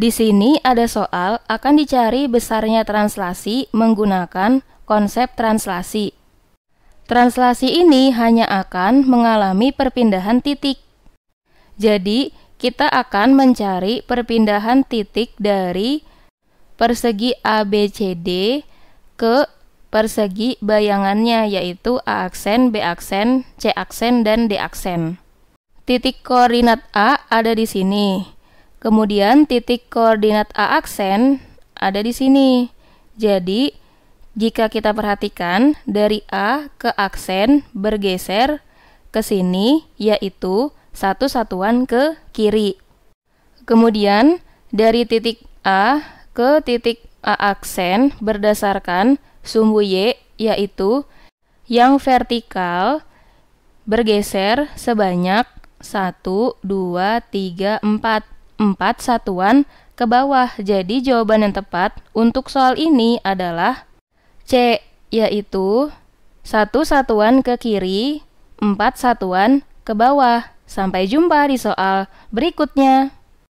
Di sini ada soal akan dicari besarnya translasi menggunakan konsep translasi. Translasi ini hanya akan mengalami perpindahan titik. Jadi, kita akan mencari perpindahan titik dari persegi ABCD ke persegi bayangannya yaitu A aksen, B aksen, C aksen, dan D aksen. Titik koordinat A ada di sini. Kemudian titik koordinat A aksen ada di sini. Jadi, jika kita perhatikan dari A ke aksen bergeser ke sini yaitu satu satuan ke kiri. Kemudian dari titik A ke titik A aksen berdasarkan sumbu Y yaitu yang vertikal bergeser sebanyak 1, 2, 3, 4 4 satuan ke bawah. Jadi jawaban yang tepat untuk soal ini adalah C, yaitu 1 satuan ke kiri, 4 satuan ke bawah. Sampai jumpa di soal berikutnya.